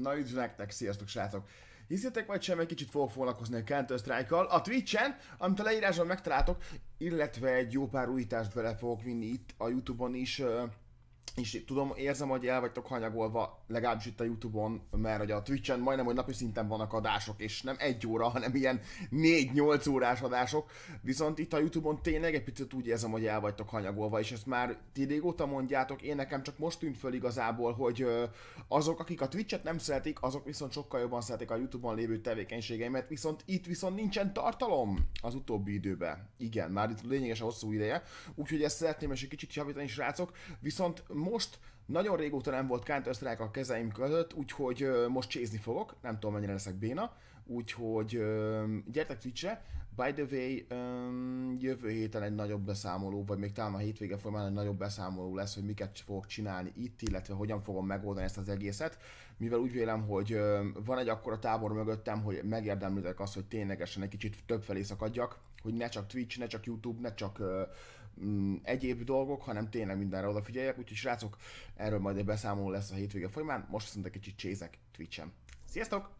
Na üdv nektek, sziasztok srácok! Hiszitek vagy sem, egy kicsit fogok foglalkozni a Counter strike a Twitch-en, amit a leírásban megtaláltok, illetve egy jó pár újítást bele fogok vinni itt a Youtube-on is, és tudom, érzem, hogy el vagytok hanyagolva, legalábbis itt a Youtube-on, mert hogy a Twitch-en majdnem, hogy napi szinten vannak adások, és nem egy óra, hanem ilyen 4-8 órás adások, viszont itt a Youtube-on tényleg egy picit úgy érzem, hogy el vagytok hanyagolva, és ezt már ti régóta mondjátok, én nekem csak most tűnt föl igazából, hogy azok, akik a Twitch-et nem szeretik, azok viszont sokkal jobban szeretik a Youtube-on lévő tevékenységeimet, viszont itt viszont nincsen tartalom az utóbbi időben. Igen, már itt lényeges a hosszú ideje, úgyhogy ezt szeretném és egy kicsit javítani, srácok, viszont most nagyon régóta nem volt counter strike a kezeim között, úgyhogy most csézni fogok, nem tudom mennyire leszek béna, úgyhogy gyertek Twitchre. By the way, jövő héten egy nagyobb beszámoló, vagy még talán a hétvége folyamán egy nagyobb beszámoló lesz, hogy miket fogok csinálni itt, illetve hogyan fogom megoldani ezt az egészet, mivel úgy vélem, hogy van egy akkora tábor mögöttem, hogy megérdemlődek azt, hogy ténylegesen egy kicsit több felé szakadjak, hogy ne csak Twitch, ne csak YouTube, ne csak Mm, egyéb dolgok, hanem tényleg mindenre odafigyeljek, úgyhogy srácok, erről majd egy beszámoló lesz a hétvége folyamán, most viszont egy kicsit csézek Twitch-en. Sziasztok!